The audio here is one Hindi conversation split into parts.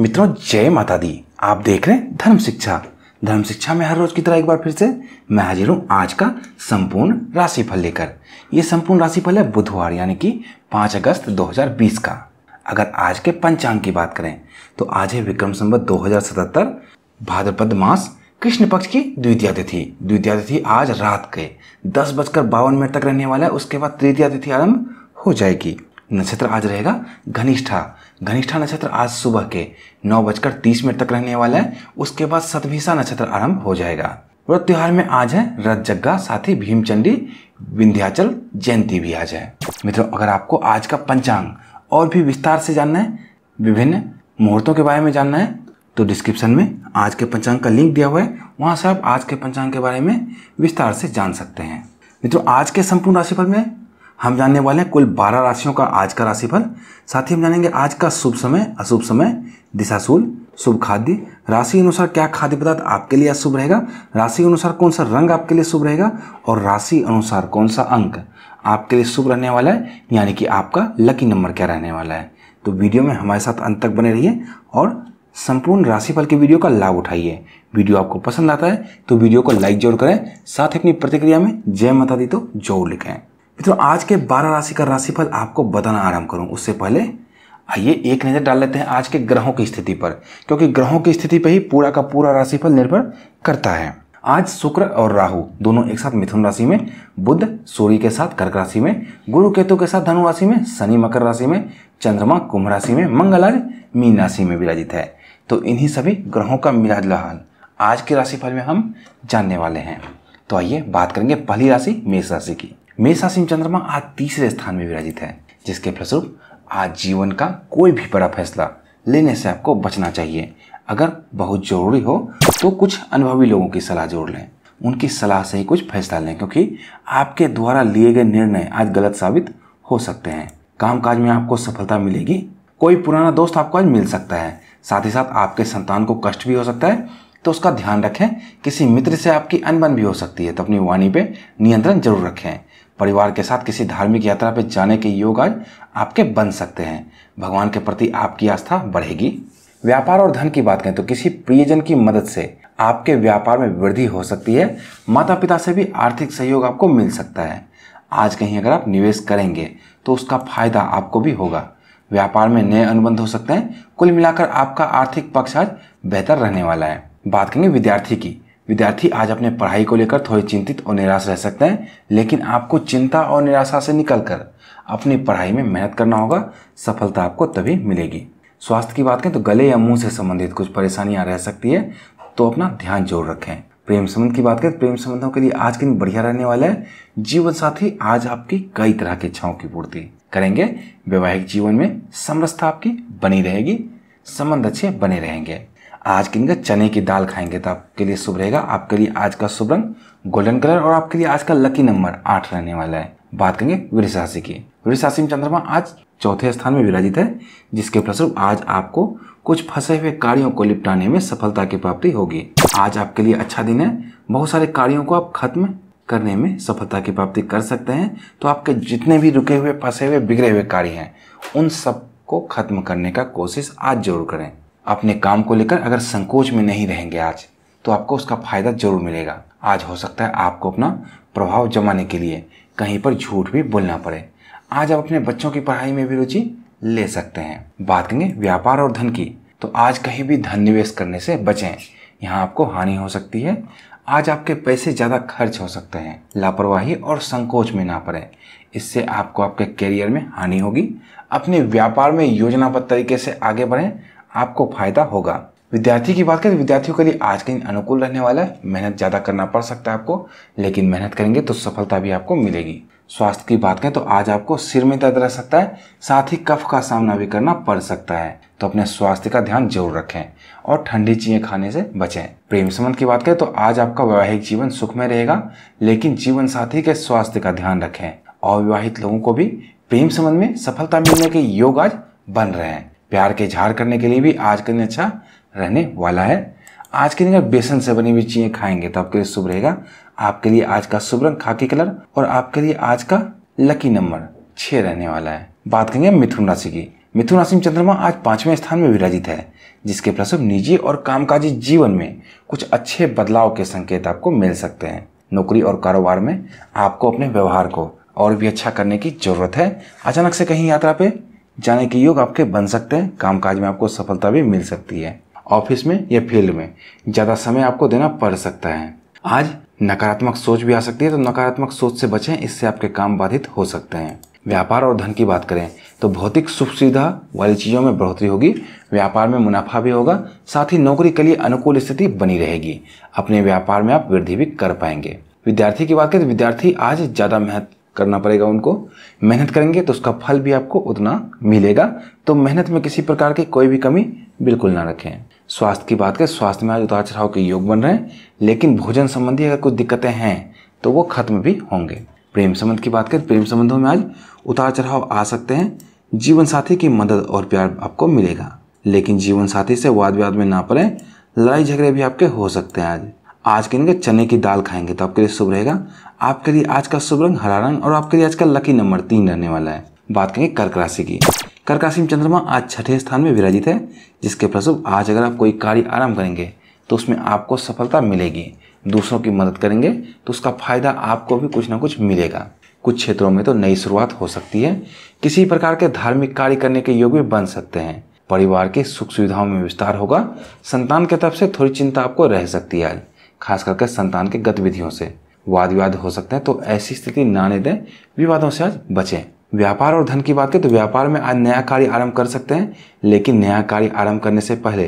मित्रों जय माता दी आप देख रहे हैं धर्म शिक्षा धर्म शिक्षा में हर रोज की तरह एक बार फिर से मैं हाजिर हूँ आज का संपूर्ण राशिफल लेकर ये संपूर्ण राशिफल है बुधवार यानी कि 5 अगस्त 2020 का अगर आज के पंचांग की बात करें तो आज है विक्रम संवत 2077 भाद्रपद मास कृष्ण पक्ष की द्वितीय तिथि द्वितीय तिथि आज रात के दस बजकर बावन मिनट तक रहने वाला है उसके बाद तृतीय तिथि आरंभ हो जाएगी नक्षत्र आज रहेगा घनिष्ठा घनिष्ठा नक्षत्र आज सुबह के नौ बजकर तीस मिनट तक रहने वाला है उसके बाद सतभिसा नक्षत्र आरंभ हो जाएगा व्रत त्योहार में आज है रथ जग्गा साथ ही भीमचंडी विंध्याचल जयंती भी आज है मित्रों अगर आपको आज का पंचांग और भी विस्तार से जानना है विभिन्न मुहूर्तों के बारे में जानना है तो डिस्क्रिप्शन में आज के पंचांग का लिंक दिया हुआ है वहाँ से आप आज के पंचांग के बारे में विस्तार से जान सकते हैं मित्रों आज के संपूर्ण राशिफल में हम जानने वाले हैं कुल बारह राशियों का आज का राशिफल साथ ही हम जानेंगे आज का शुभ समय अशुभ समय दिशाशूल शुभ खाद्य राशि अनुसार क्या खाद्य पदार्थ आपके लिए अशुभ रहेगा राशि अनुसार कौन सा रंग आपके लिए शुभ रहेगा और राशि अनुसार कौन सा अंक आपके लिए शुभ रहने वाला है यानी कि आपका लकी नंबर क्या रहने वाला है तो वीडियो में हमारे साथ अंत तक बने रहिए और संपूर्ण राशिफल की वीडियो का लाभ उठाइए वीडियो आपको पसंद आता है तो वीडियो को लाइक जरूर करें साथ ही अपनी प्रतिक्रिया में जय माता दी तो जरूर लिखें मित्रों आज के 12 राशि का राशिफल आपको बताना आरंभ करूं उससे पहले आइए एक नज़र डाल लेते हैं आज के ग्रहों की स्थिति पर क्योंकि ग्रहों की स्थिति पर ही पूरा का पूरा राशिफल निर्भर करता है आज शुक्र और राहु दोनों एक साथ मिथुन राशि में बुद्ध सूर्य के साथ कर्क राशि में गुरु केतु के साथ धनु राशि में शनि मकर राशि में चंद्रमा कुंभ राशि में मंगल आज मीन राशि में विराजित है तो इन्हीं सभी ग्रहों का मिलाज लहाल आज के राशिफल में हम जानने वाले हैं तो आइए बात करेंगे पहली राशि मेष राशि की मेष राशि में चंद्रमा आज तीसरे स्थान में विराजित है जिसके फलस्वरूप आज जीवन का कोई भी बड़ा फैसला लेने से आपको बचना चाहिए अगर बहुत ज़रूरी हो तो कुछ अनुभवी लोगों की सलाह जोड़ लें उनकी सलाह से ही कुछ फैसला लें क्योंकि आपके द्वारा लिए गए निर्णय आज गलत साबित हो सकते हैं कामकाज में आपको सफलता मिलेगी कोई पुराना दोस्त आपको आज मिल सकता है साथ ही साथ आपके संतान को कष्ट भी हो सकता है तो उसका ध्यान रखें किसी मित्र से आपकी अनबन भी हो सकती है तो अपनी वाणी पे नियंत्रण जरूर रखें परिवार के साथ किसी धार्मिक यात्रा पर जाने के योग आज आपके बन सकते हैं भगवान के प्रति आपकी आस्था बढ़ेगी व्यापार और धन की बात करें तो किसी प्रियजन की मदद से आपके व्यापार में वृद्धि हो सकती है माता पिता से भी आर्थिक सहयोग आपको मिल सकता है आज कहीं अगर आप निवेश करेंगे तो उसका फायदा आपको भी होगा व्यापार में नए अनुबंध हो सकते हैं कुल मिलाकर आपका आर्थिक पक्ष आज बेहतर रहने वाला है बात करेंगे विद्यार्थी की विद्यार्थी आज अपने पढ़ाई को लेकर थोड़े चिंतित और निराश रह सकते हैं लेकिन आपको चिंता और निराशा से निकलकर अपनी पढ़ाई में मेहनत करना होगा सफलता आपको तभी मिलेगी स्वास्थ्य की बात करें तो गले या मुंह से संबंधित कुछ परेशानियां रह सकती है तो अपना ध्यान जोर रखें प्रेम संबंध की बात करें प्रेम संबंधों के लिए आज के दिन बढ़िया रहने वाला है जीवन साथी आज आपकी कई तरह की इच्छाओं की पूर्ति करेंगे वैवाहिक जीवन में समरसता आपकी बनी रहेगी संबंध अच्छे बने रहेंगे आज लिए चने की दाल खाएंगे तो आपके लिए शुभ रहेगा आपके लिए आज का शुभ रंग गोल्डन कलर और आपके लिए आज का लकी नंबर आठ रहने वाला है बात करेंगे वृक्ष राशि की वृक्ष राशि में चंद्रमा आज चौथे स्थान में विराजित है जिसके फलस्वरूप आज आपको कुछ फंसे हुए कार्यों को निपटाने में सफलता की प्राप्ति होगी आज आपके लिए अच्छा दिन है बहुत सारे कार्यों को आप खत्म करने में सफलता की प्राप्ति कर सकते हैं तो आपके जितने भी रुके हुए फंसे हुए बिगड़े हुए कार्य हैं उन सबको खत्म करने का कोशिश आज जरूर करें अपने काम को लेकर अगर संकोच में नहीं रहेंगे आज तो आपको उसका फ़ायदा ज़रूर मिलेगा आज हो सकता है आपको अपना प्रभाव जमाने के लिए कहीं पर झूठ भी बोलना पड़े आज आप अपने बच्चों की पढ़ाई में भी रुचि ले सकते हैं बात करेंगे व्यापार और धन की तो आज कहीं भी धन निवेश करने से बचें यहाँ आपको हानि हो सकती है आज आपके पैसे ज़्यादा खर्च हो सकते हैं लापरवाही और संकोच में ना पड़े इससे आपको आपके करियर में हानि होगी अपने व्यापार में योजनाबद्ध तरीके से आगे बढ़ें आपको फायदा होगा विद्यार्थी की बात करें विद्यार्थियों के लिए आज का दिन अनुकूल रहने वाला है मेहनत ज़्यादा करना पड़ सकता है आपको लेकिन मेहनत करेंगे तो सफलता भी आपको मिलेगी स्वास्थ्य की बात करें तो आज आपको सिर में दर्द रह सकता है साथ ही कफ का सामना भी करना पड़ सकता है तो अपने स्वास्थ्य का ध्यान जरूर रखें और ठंडी चीजें खाने से बचें प्रेम संबंध की बात करें तो आज आपका वैवाहिक जीवन सुख में रहेगा लेकिन जीवन साथी के स्वास्थ्य का ध्यान रखें अविवाहित लोगों को भी प्रेम संबंध में सफलता मिलने के योग आज बन रहे हैं प्यार के इजहार करने के लिए भी आज का दिन अच्छा रहने वाला है आज के दिन अगर बेसन से बनी हुई चीज़ें खाएंगे तो आपके लिए शुभ रहेगा आपके लिए आज का शुभ रंग खाकी कलर और आपके लिए आज का लकी नंबर छह रहने वाला है बात करेंगे मिथुन राशि की मिथुन राशि में चंद्रमा आज पांचवें स्थान में विराजित है जिसके प्रसव निजी और कामकाजी जीवन में कुछ अच्छे बदलाव के संकेत आपको मिल सकते हैं नौकरी और कारोबार में आपको अपने व्यवहार को और भी अच्छा करने की जरूरत है अचानक से कहीं यात्रा पे जाने के योग आपके बन सकते हैं कामकाज में आपको सफलता भी मिल सकती है ऑफिस में या फील्ड में ज़्यादा समय आपको देना पड़ सकता है आज नकारात्मक सोच भी आ सकती है तो नकारात्मक सोच से बचें इससे आपके काम बाधित हो सकते हैं व्यापार और धन की बात करें तो भौतिक सुख सुविधा वाली चीज़ों में बढ़ोतरी होगी व्यापार में मुनाफा भी होगा साथ ही नौकरी के लिए अनुकूल स्थिति बनी रहेगी अपने व्यापार में आप वृद्धि भी कर पाएंगे विद्यार्थी की बात करें तो विद्यार्थी आज ज़्यादा मेहनत करना पड़ेगा उनको मेहनत करेंगे तो उसका फल भी आपको उतना मिलेगा तो मेहनत में किसी प्रकार की कोई भी कमी बिल्कुल ना रखें स्वास्थ्य की बात करें स्वास्थ्य में आज उतार चढ़ाव के योग बन रहे हैं लेकिन भोजन संबंधी अगर कुछ दिक्कतें हैं तो वो खत्म भी होंगे प्रेम संबंध की बात करें प्रेम संबंधों में आज उतार चढ़ाव आ सकते हैं जीवन साथी की मदद और प्यार आपको मिलेगा लेकिन जीवन साथी से वाद विवाद में ना पड़े लड़ाई झगड़े भी आपके हो सकते हैं आज आज के इनके चने की दाल खाएंगे तो आपके लिए शुभ रहेगा आपके लिए आज का शुभ रंग हरा रंग और आपके लिए आज का लकी नंबर तीन रहने वाला है बात करेंगे कर्क राशि की कर्क राशि में चंद्रमा आज छठे स्थान में विराजित है जिसके प्रसुभ आज अगर आप कोई कार्य आरम्भ करेंगे तो उसमें आपको सफलता मिलेगी दूसरों की मदद करेंगे तो उसका फायदा आपको भी कुछ ना कुछ मिलेगा कुछ क्षेत्रों में तो नई शुरुआत हो सकती है किसी प्रकार के धार्मिक कार्य करने के योग भी बन सकते हैं परिवार के सुख सुविधाओं में विस्तार होगा संतान के तरफ से थोड़ी चिंता आपको रह सकती है आज खास करके संतान के गतिविधियों से वाद विवाद हो सकते हैं तो ऐसी स्थिति ना आने दें विवादों से आज बचें व्यापार और धन की बात करें तो व्यापार में आज नया कार्य आरंभ कर सकते हैं लेकिन नया कार्य आरंभ करने से पहले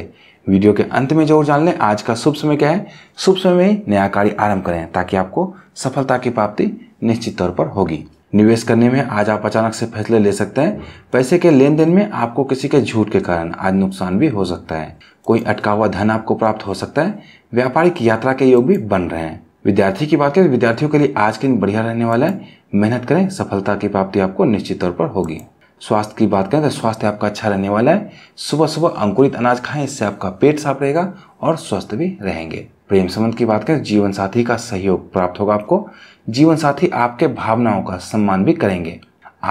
वीडियो के अंत में जरूर जान लें आज का शुभ समय क्या है शुभ समय में नया कार्य आरंभ करें ताकि आपको सफलता की प्राप्ति निश्चित तौर पर होगी निवेश करने में आज आप अचानक से फैसले ले सकते हैं पैसे के लेन देन में आपको किसी के झूठ के कारण आज नुकसान भी हो सकता है कोई अटका हुआ धन आपको प्राप्त हो सकता है व्यापारिक यात्रा के योग भी बन रहे हैं विद्यार्थी की बात करें विद्यार्थियों के लिए आज के दिन बढ़िया रहने वाला है मेहनत करें सफलता की प्राप्ति आपको निश्चित तौर पर होगी स्वास्थ्य की बात करें तो स्वास्थ्य आपका अच्छा रहने वाला है सुबह सुबह अंकुरित अनाज खाएं इससे आपका पेट साफ रहेगा और स्वस्थ भी रहेंगे प्रेम संबंध की बात करें जीवन साथी का सहयोग प्राप्त होगा आपको जीवन साथी आपके भावनाओं का सम्मान भी करेंगे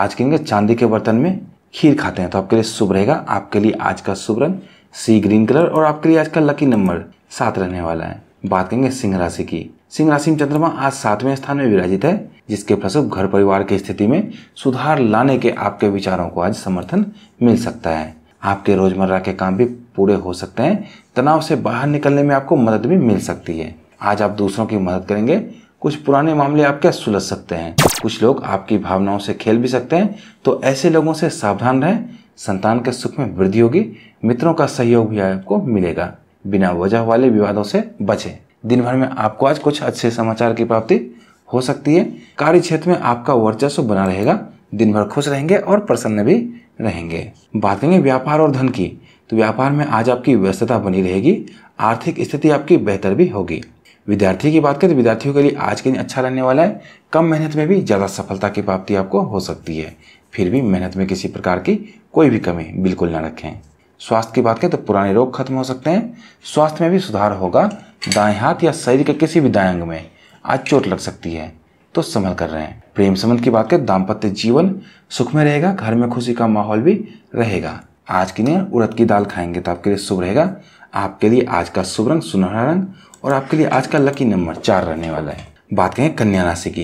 आज के चांदी के बर्तन में खीर खाते हैं तो आपके लिए शुभ रहेगा आपके लिए आज का शुभ रंग सी ग्रीन कलर और आपके लिए आज का लकी नंबर सात रहने वाला है बात करेंगे सिंह राशि की सिंह राशि में चंद्रमा आज सातवें स्थान में विराजित है जिसके फलस्वरूप घर परिवार की स्थिति में सुधार लाने के आपके विचारों को आज समर्थन मिल सकता है आपके रोजमर्रा के काम भी पूरे हो सकते हैं तनाव से बाहर निकलने में आपको मदद भी मिल सकती है आज आप दूसरों की मदद करेंगे कुछ पुराने मामले आपके सुलझ सकते हैं कुछ लोग आपकी भावनाओं से खेल भी सकते हैं तो ऐसे लोगों से सावधान रहें संतान के सुख में वृद्धि होगी मित्रों का सहयोग भी आपको मिलेगा बिना वजह वाले विवादों से बचें दिन भर में आपको आज कुछ अच्छे समाचार की प्राप्ति हो सकती है कार्य क्षेत्र में आपका वर्चस्व बना रहेगा दिन भर खुश रहेंगे और प्रसन्न भी रहेंगे बात करेंगे व्यापार और धन की तो व्यापार में आज आपकी व्यस्तता बनी रहेगी आर्थिक स्थिति आपकी बेहतर भी होगी विद्यार्थी की बात करें तो विद्यार्थियों के लिए आज के दिन अच्छा रहने वाला है कम मेहनत में भी ज़्यादा सफलता की प्राप्ति आपको हो सकती है फिर भी मेहनत में किसी प्रकार की कोई भी कमी बिल्कुल ना रखें स्वास्थ्य की बात करें तो पुराने रोग खत्म हो सकते हैं स्वास्थ्य में भी सुधार होगा दाएं हाथ या शरीर के किसी भी दाएं अंग में आज चोट लग सकती है तो संभल कर रहे हैं प्रेम संबंध की बात करें दाम्पत्य जीवन सुख में रहेगा घर में खुशी का माहौल भी रहेगा आज के दिन उड़द की दाल खाएंगे तो आपके लिए शुभ रहेगा आपके लिए आज का शुभ रंग सुनहरा रंग और आपके लिए आज का लकी नंबर चार रहने वाला है बात करें कन्या राशि की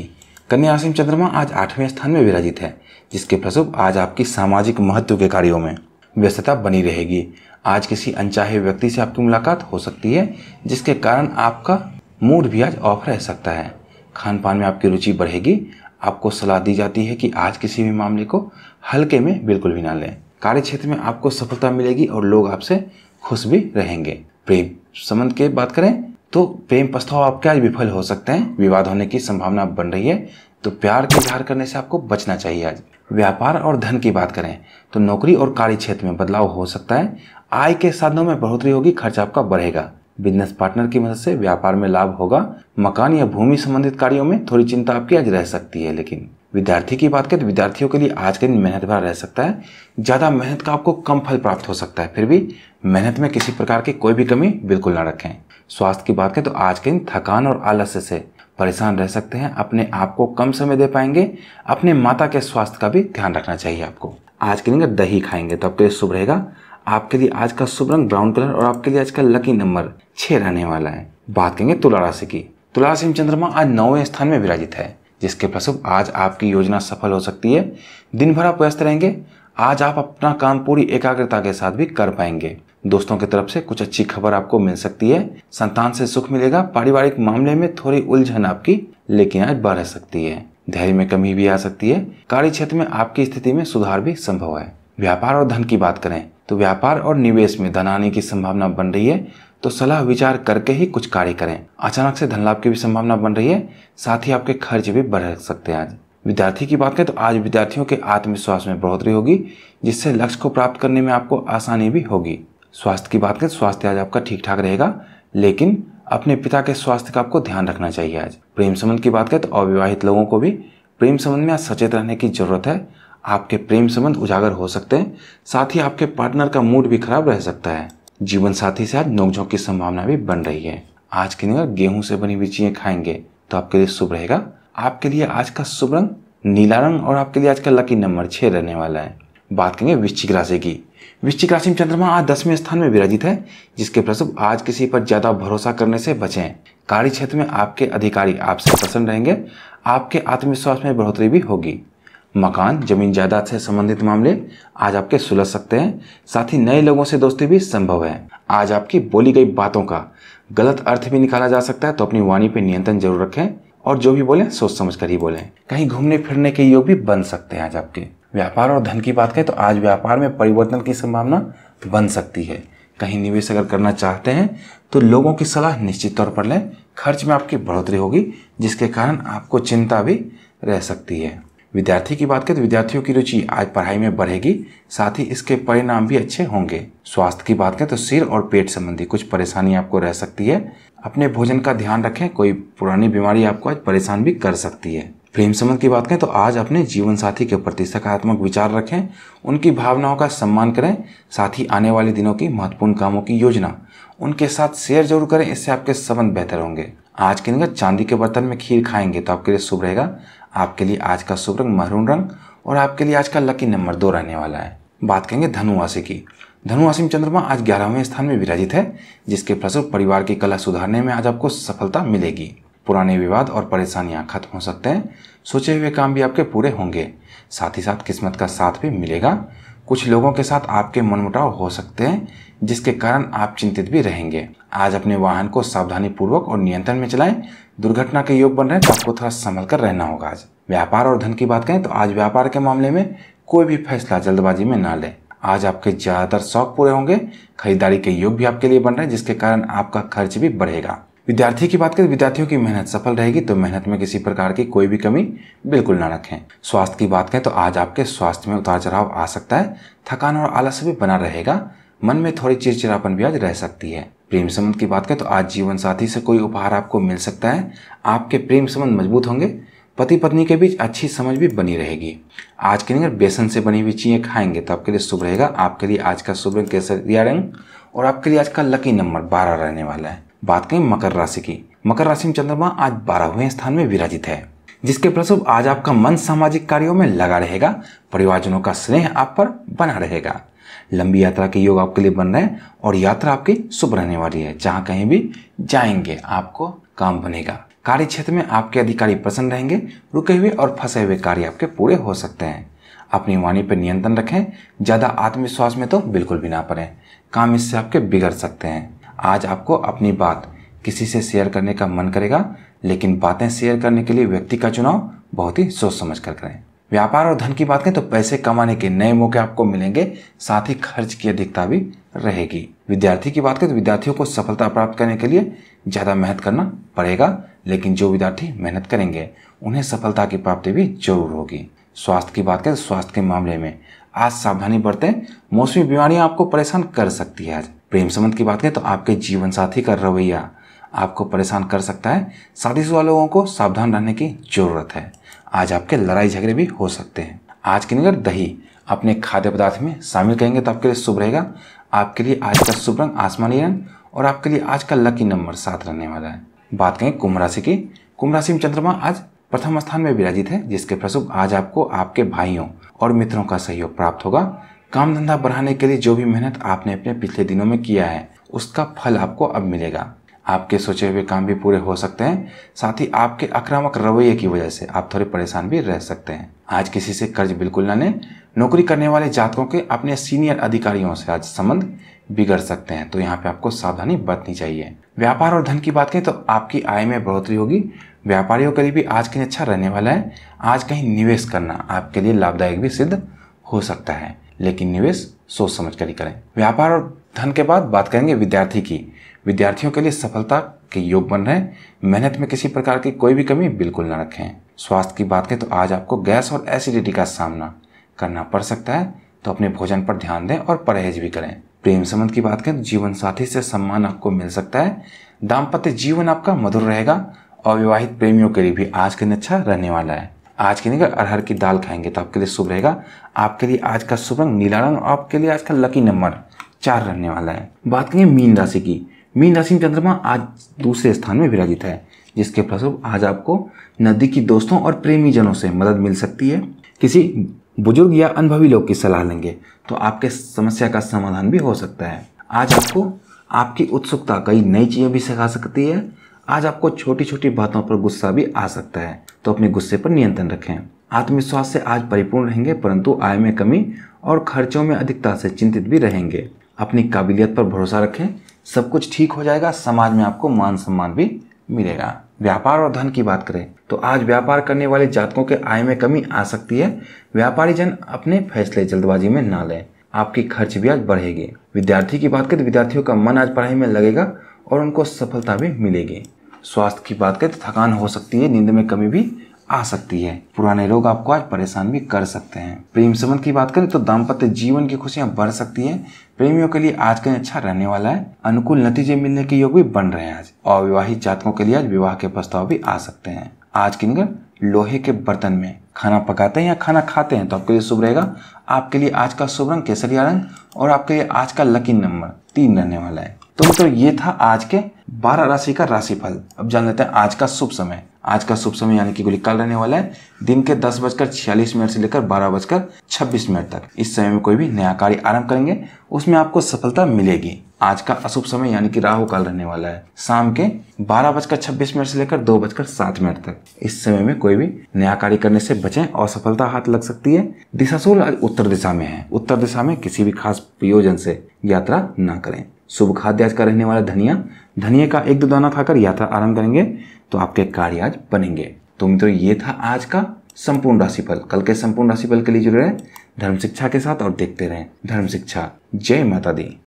कन्या राशि में चंद्रमा आज आठवें स्थान में विराजित है जिसके प्रसुभ आज आपकी सामाजिक महत्व के कार्यों में व्यस्तता बनी रहेगी आज किसी अनचाहे व्यक्ति से आपकी मुलाकात हो सकती है जिसके कारण आपका मूड भी आज ऑफ रह सकता है खान पान में आपकी रुचि बढ़ेगी आपको सलाह दी जाती है कि आज किसी भी मामले को हल्के में बिल्कुल भी ना लें कार्य क्षेत्र में आपको सफलता मिलेगी और लोग आपसे खुश भी रहेंगे प्रेम संबंध के बात करें तो प्रेम प्रस्ताव आपके आज विफल हो सकते हैं विवाद होने की संभावना बन रही है तो प्यार के इजहार करने से आपको बचना चाहिए आज व्यापार और धन की बात करें तो नौकरी और कार्य क्षेत्र में बदलाव हो सकता है आय के साधनों में बढ़ोतरी होगी खर्च आपका बढ़ेगा बिजनेस पार्टनर की मदद से व्यापार में लाभ होगा मकान या भूमि संबंधित कार्यों में थोड़ी चिंता आपकी आज रह सकती है लेकिन विद्यार्थी की बात करें तो विद्यार्थियों के लिए आज के दिन मेहनत भरा रह सकता है ज़्यादा मेहनत का आपको कम फल प्राप्त हो सकता है फिर भी मेहनत में किसी प्रकार की कोई भी कमी बिल्कुल ना रखें स्वास्थ्य की बात करें तो आज के दिन थकान और आलस्य से परेशान रह सकते हैं अपने आप को कम समय दे पाएंगे अपने माता के स्वास्थ्य का भी ध्यान रखना चाहिए आपको आज के दिन दही खाएंगे तो आपके लिए शुभ रहेगा आपके लिए आज का शुभ रंग ब्राउन कलर और आपके लिए आज का लकी नंबर छह रहने वाला है बात करेंगे तुला राशि की तुला राशि में चंद्रमा आज नौवें स्थान में विराजित है जिसके प्रसुभ आज आपकी योजना सफल हो सकती है दिन भर आप व्यस्त रहेंगे आज आप अपना काम पूरी एकाग्रता के साथ भी कर पाएंगे दोस्तों की तरफ से कुछ अच्छी खबर आपको मिल सकती है संतान से सुख मिलेगा पारिवारिक मामले में थोड़ी उलझन आपकी लेकिन आज बढ़ सकती है धैर्य में कमी भी आ सकती है कार्य क्षेत्र में आपकी स्थिति में सुधार भी संभव है व्यापार और धन की बात करें तो व्यापार और निवेश में धन आने की संभावना बन रही है तो सलाह विचार करके ही कुछ कार्य करें अचानक से धन लाभ की भी संभावना बन रही है साथ ही आपके खर्च भी बढ़ सकते हैं आज विद्यार्थी की बात करें तो आज विद्यार्थियों के आत्मविश्वास में बढ़ोतरी होगी जिससे लक्ष्य को प्राप्त करने में आपको आसानी भी होगी स्वास्थ्य की बात करें स्वास्थ्य आज आपका ठीक ठाक रहेगा लेकिन अपने पिता के स्वास्थ्य का आपको ध्यान रखना चाहिए आज प्रेम संबंध की बात करें तो अविवाहित लोगों को भी प्रेम संबंध में आज सचेत रहने की ज़रूरत है आपके प्रेम संबंध उजागर हो सकते हैं साथ ही आपके पार्टनर का मूड भी खराब रह सकता है जीवन साथी से आज नोकझोंक की संभावना भी बन रही है आज के दिन अगर गेहूं से बनी हुई चीजें खाएंगे तो आपके लिए शुभ रहेगा आपके लिए आज का शुभ रंग नीला रंग और आपके लिए आज का लकी नंबर छह रहने वाला है बात करेंगे वृश्चिक राशि की वृश्चिक राशि में चंद्रमा आज दसवें स्थान में विराजित है जिसके प्रसुभ आज किसी पर ज्यादा भरोसा करने से बचें कार्य क्षेत्र में आपके अधिकारी आपसे प्रसन्न रहेंगे आपके आत्मविश्वास में बढ़ोतरी भी होगी मकान जमीन जायदाद से संबंधित मामले आज आपके सुलझ सकते हैं साथ ही नए लोगों से दोस्ती भी संभव है आज आपकी बोली गई बातों का गलत अर्थ भी निकाला जा सकता है तो अपनी वाणी पे नियंत्रण जरूर रखें और जो भी बोलें सोच समझ कर ही बोलें कहीं घूमने फिरने के योग भी बन सकते हैं आज आपके व्यापार और धन की बात करें तो आज व्यापार में परिवर्तन की संभावना बन सकती है कहीं निवेश अगर करना चाहते हैं तो लोगों की सलाह निश्चित तौर पर लें खर्च में आपकी बढ़ोतरी होगी जिसके कारण आपको चिंता भी रह सकती है विद्यार्थी की बात करें तो विद्यार्थियों की रुचि आज पढ़ाई में बढ़ेगी साथ ही इसके परिणाम भी अच्छे होंगे स्वास्थ्य की बात करें तो सिर और पेट संबंधी कुछ परेशानी आपको रह सकती है अपने भोजन का ध्यान रखें कोई पुरानी बीमारी आपको आज परेशान भी कर सकती है प्रेम संबंध की बात करें तो आज अपने जीवन साथी के प्रति सकारात्मक विचार रखें उनकी भावनाओं का सम्मान करें साथ ही आने वाले दिनों की महत्वपूर्ण कामों की योजना उनके साथ शेयर जरूर करें इससे आपके संबंध बेहतर होंगे आज के दिन चांदी के बर्तन में खीर खाएंगे तो आपके लिए शुभ रहेगा आपके लिए आज का शुभ रंग महरून रंग और आपके लिए आज का लकी नंबर दो रहने वाला है बात करेंगे धनुवासि की धनु में चंद्रमा आज ग्यारहवें स्थान में विराजित है जिसके फलस्वरूप परिवार की कला सुधारने में आज आपको सफलता मिलेगी पुराने विवाद और परेशानियां खत्म हो सकते हैं सोचे हुए काम भी आपके पूरे होंगे साथ ही साथ किस्मत का साथ भी मिलेगा कुछ लोगों के साथ आपके मनमुटाव हो सकते हैं जिसके कारण आप चिंतित भी रहेंगे आज अपने वाहन को सावधानी पूर्वक और नियंत्रण में चलाएं दुर्घटना के योग बन रहे हैं तो आपको थोड़ा संभल कर रहना होगा आज व्यापार और धन की बात करें तो आज व्यापार के मामले में कोई भी फैसला जल्दबाजी में ना लें आज आपके ज़्यादातर शौक पूरे होंगे खरीदारी के योग भी आपके लिए बन रहे हैं जिसके कारण आपका खर्च भी बढ़ेगा विद्यार्थी की बात करें विद्यार्थियों की मेहनत सफल रहेगी तो मेहनत में किसी प्रकार की कोई भी कमी बिल्कुल ना रखें स्वास्थ्य की बात करें तो आज आपके स्वास्थ्य में उतार चढ़ाव आ सकता है थकान और आलस भी बना रहेगा मन में थोड़ी चिड़चिड़ापन भी आज रह सकती है प्रेम संबंध की बात करें तो आज जीवन साथी से कोई उपहार आपको मिल सकता है आपके प्रेम संबंध मजबूत होंगे पति पत्नी के बीच अच्छी समझ भी बनी रहेगी आज के दिन अगर बेसन से बनी हुई चीज़ें खाएंगे तो आपके लिए शुभ रहेगा आपके लिए आज का शुभ रंग केसरिया रंग और आपके लिए आज का लकी नंबर बारह रहने वाला है बात करें मकर राशि की मकर राशि में चंद्रमा आज बारहवें स्थान में विराजित है जिसके प्रसुभ आज आपका मन सामाजिक कार्यों में लगा रहेगा परिवारजनों का स्नेह आप पर बना रहेगा लंबी यात्रा के योग आपके लिए बन रहे हैं और यात्रा आपकी शुभ रहने वाली है जहाँ कहीं भी जाएंगे आपको काम बनेगा कार्य क्षेत्र में आपके अधिकारी प्रसन्न रहेंगे रुके हुए और फंसे हुए कार्य आपके पूरे हो सकते हैं अपनी वाणी पर नियंत्रण रखें ज़्यादा आत्मविश्वास में तो बिल्कुल भी ना पड़े काम इससे आपके बिगड़ सकते हैं आज आपको अपनी बात किसी से शेयर करने का मन करेगा लेकिन बातें शेयर करने के लिए व्यक्ति का चुनाव बहुत ही सोच समझ कर करें व्यापार और धन की बात करें तो पैसे कमाने के नए मौके आपको मिलेंगे साथ ही खर्च की अधिकता भी रहेगी विद्यार्थी की बात करें तो विद्यार्थियों को सफलता प्राप्त करने के लिए ज़्यादा मेहनत करना पड़ेगा लेकिन जो विद्यार्थी मेहनत करेंगे उन्हें सफलता की प्राप्ति भी जरूर होगी स्वास्थ्य की बात करें तो स्वास्थ्य के मामले में आज सावधानी बरतें मौसमी बीमारियां आपको परेशान कर सकती है आज प्रेम संबंध की बात करें तो आपके जीवन साथी का रवैया आपको परेशान कर सकता है शादीशुदा लोगों को सावधान रहने की जरूरत है आज आपके लड़ाई झगड़े भी हो सकते हैं आज के निकट दही अपने खाद्य पदार्थ में शामिल करेंगे तो आपके लिए शुभ रहेगा आपके लिए आज का शुभ रंग आसमानी रंग और आपके लिए आज का लकी नंबर सात रहने वाला है बात करें कुंभ राशि की कुंभ राशि में चंद्रमा आज प्रथम स्थान में विराजित है जिसके प्रसुभ आज आपको आपके भाइयों और मित्रों का सहयोग प्राप्त होगा काम धंधा बढ़ाने के लिए जो भी मेहनत आपने अपने पिछले दिनों में किया है उसका फल आपको अब मिलेगा आपके सोचे हुए काम भी पूरे हो सकते हैं साथ ही आपके आक्रामक रवैये की वजह से आप थोड़े परेशान भी रह सकते हैं आज किसी से कर्ज बिल्कुल ना लें नौकरी करने वाले जातकों के अपने सीनियर अधिकारियों से आज संबंध बिगड़ सकते हैं तो यहाँ पे आपको सावधानी बरतनी चाहिए व्यापार और धन की बात करें तो आपकी आय में बढ़ोतरी होगी व्यापारियों के लिए भी आज के लिए अच्छा रहने वाला है आज कहीं निवेश करना आपके लिए लाभदायक भी सिद्ध हो सकता है लेकिन निवेश सोच समझ कर ही करें व्यापार और धन के बाद बात करेंगे विद्यार्थी की विद्यार्थियों के लिए सफलता के योग बन रहे मेहनत में किसी प्रकार की कोई भी कमी बिल्कुल न रखें स्वास्थ्य की बात करें तो आज आपको गैस और एसिडिटी का सामना करना पड़ सकता है तो अपने भोजन पर ध्यान दें और परहेज भी करें प्रेम संबंध की बात करें तो जीवन साथी से सम्मान आपको मिल सकता है दाम्पत्य जीवन आपका मधुर रहेगा अविवाहित प्रेमियों के लिए भी आज का दिन अच्छा रहने वाला है आज की नहीं अरहर की दाल खाएंगे तो आपके लिए शुभ रहेगा आपके लिए आज का शुभ रंग नीला रंग आपके लिए आज का लकी नंबर चार रहने वाला है बात करिए मीन राशि की मीन राशि में चंद्रमा आज दूसरे स्थान में विराजित है जिसके फलस्वरूप आज आपको नदी की दोस्तों और प्रेमी जनों से मदद मिल सकती है किसी बुजुर्ग या अनुभवी लोग की सलाह लेंगे तो आपके समस्या का समाधान भी हो सकता है आज आपको आपकी उत्सुकता कई नई चीज़ें भी सिखा सकती है आज आपको छोटी छोटी बातों पर गुस्सा भी आ सकता है तो अपने गुस्से पर नियंत्रण रखें आत्मविश्वास से आज परिपूर्ण रहेंगे परंतु आय में कमी और खर्चों में अधिकता से चिंतित भी रहेंगे अपनी काबिलियत पर भरोसा रखें सब कुछ ठीक हो जाएगा समाज में आपको मान सम्मान भी मिलेगा व्यापार और धन की बात करें तो आज व्यापार करने वाले जातकों के आय में कमी आ सकती है व्यापारी जन अपने फैसले जल्दबाजी में ना लें आपकी खर्च भी आज बढ़ेगी विद्यार्थी की बात करें तो विद्यार्थियों का मन आज पढ़ाई में लगेगा और उनको सफलता भी मिलेगी स्वास्थ्य की बात करें तो थकान हो सकती है नींद में कमी भी आ सकती है पुराने रोग आपको आज परेशान भी कर सकते हैं प्रेम संबंध की बात करें तो दाम्पत्य जीवन की खुशियां बढ़ सकती है प्रेमियों के लिए आज का अच्छा रहने वाला है अनुकूल नतीजे मिलने के योग भी बन रहे हैं आज अविवाहित जातकों के लिए आज विवाह के प्रस्ताव भी आ सकते हैं आज के निगम लोहे के बर्तन में खाना पकाते हैं या खाना खाते हैं तो आपके लिए शुभ रहेगा आपके लिए आज का शुभ रंग केसरिया रंग और आपके लिए आज का लकी नंबर तीन रहने वाला है तो मित्रों ये था आज के बारह राशि का राशिफल अब जान लेते हैं आज का शुभ समय आज का शुभ समय यानी कि गोली काल रहने वाला है दिन के दस बजकर छियालीस मिनट से लेकर बारह बजकर छब्बीस मिनट तक इस समय में कोई भी नया कार्य आरंभ करेंगे उसमें आपको सफलता मिलेगी आज का अशुभ समय यानी कि राहु काल रहने वाला है शाम के बारह बजकर छब्बीस मिनट से लेकर दो बजकर सात मिनट तक इस समय में कोई भी नया कार्य करने से बचें और सफलता हाथ लग सकती है दिशाशूल आज उत्तर दिशा में है उत्तर दिशा में किसी भी खास प्रयोजन से यात्रा न करें शुभ खाद्य आज का रहने वाला धनिया धनिया का एक दो दाना खाकर यात्रा आरंभ करेंगे तो आपके कार्य आज बनेंगे तो मित्रों ये था आज का संपूर्ण राशिफल कल के संपूर्ण राशिफल के लिए जुड़े रहे धर्म शिक्षा के साथ और देखते रहें धर्म शिक्षा जय माता दी